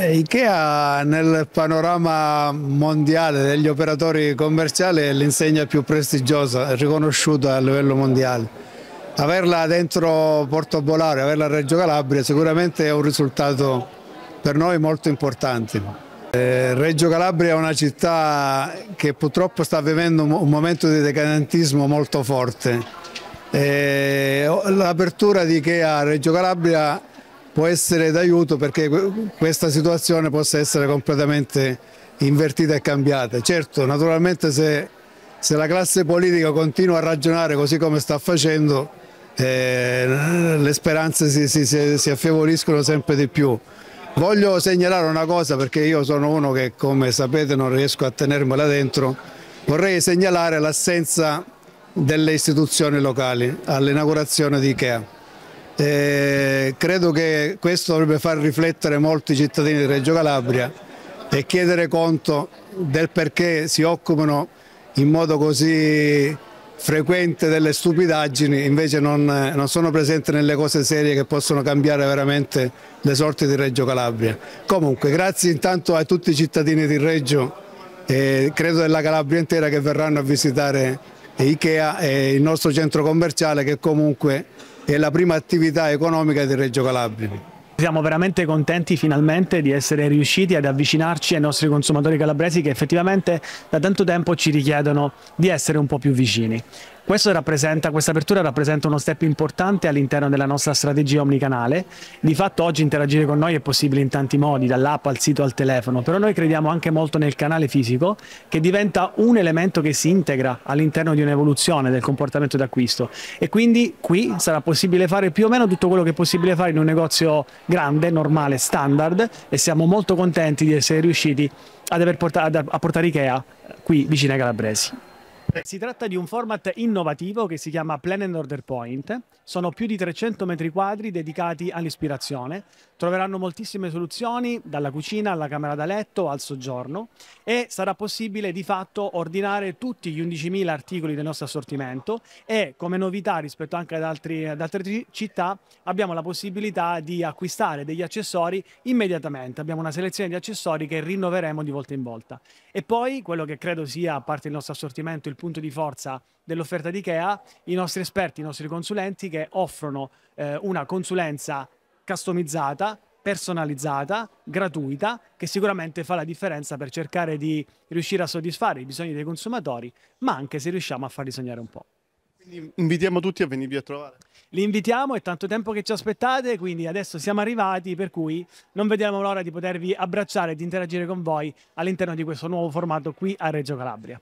Eh, Ikea nel panorama mondiale degli operatori commerciali è l'insegna più prestigiosa, riconosciuta a livello mondiale. Averla dentro Porto Bolare, averla a Reggio Calabria sicuramente è un risultato per noi molto importante. Eh, Reggio Calabria è una città che purtroppo sta vivendo un momento di decadentismo molto forte. Eh, L'apertura di Ikea a Reggio Calabria può essere d'aiuto perché questa situazione possa essere completamente invertita e cambiata. Certo, naturalmente se, se la classe politica continua a ragionare così come sta facendo, eh, le speranze si, si, si affievoliscono sempre di più. Voglio segnalare una cosa perché io sono uno che come sapete non riesco a tenermela dentro, vorrei segnalare l'assenza delle istituzioni locali all'inaugurazione di Ikea. Eh, credo che questo dovrebbe far riflettere molti cittadini di Reggio Calabria e chiedere conto del perché si occupano in modo così frequente delle stupidaggini, invece non, non, sono presenti nelle cose serie che possono cambiare veramente le sorti di Reggio Calabria. Comunque grazie intanto a tutti i cittadini di Reggio e credo della Calabria intera che verranno a visitare Ikea e il nostro centro commerciale che comunque è la prima attività economica di Reggio Calabria. Siamo veramente contenti finalmente di essere riusciti ad avvicinarci ai nostri consumatori calabresi che effettivamente da tanto tempo ci richiedono di essere un po' più vicini questa apertura rappresenta uno step importante all'interno della nostra strategia omnicanale. Di fatto oggi interagire con noi è possibile in tanti modi, dall'app al sito al telefono, però noi crediamo anche molto nel canale fisico che diventa un elemento che si integra all'interno di un'evoluzione del comportamento d'acquisto e quindi qui sarà possibile fare più o meno tutto quello che è possibile fare in un negozio grande, normale, standard e siamo molto contenti di essere riusciti ad aver portato, a portare Ikea qui vicino ai Calabresi. Si tratta di un format innovativo che si chiama Plan and Order Point. Sono più di 300 metri quadri dedicati all'ispirazione. Troveranno moltissime soluzioni, dalla cucina alla camera da letto al soggiorno e sarà possibile di fatto ordinare tutti gli 11.000 articoli del nostro assortimento e come novità rispetto anche ad, altri, ad altre città abbiamo la possibilità di acquistare degli accessori immediatamente. Abbiamo una selezione di accessori che rinnoveremo di volta in volta. E poi quello che credo sia a parte del nostro assortimento il punto di forza dell'offerta di Ikea, i nostri esperti, i nostri consulenti che offrono eh, una consulenza customizzata, personalizzata, gratuita, che sicuramente fa la differenza per cercare di riuscire a soddisfare i bisogni dei consumatori, ma anche se riusciamo a farli sognare un po'. Quindi invitiamo tutti a venirvi a trovare. Li invitiamo, è tanto tempo che ci aspettate, quindi adesso siamo arrivati, per cui non vediamo l'ora di potervi abbracciare e di interagire con voi all'interno di questo nuovo formato qui a Reggio Calabria.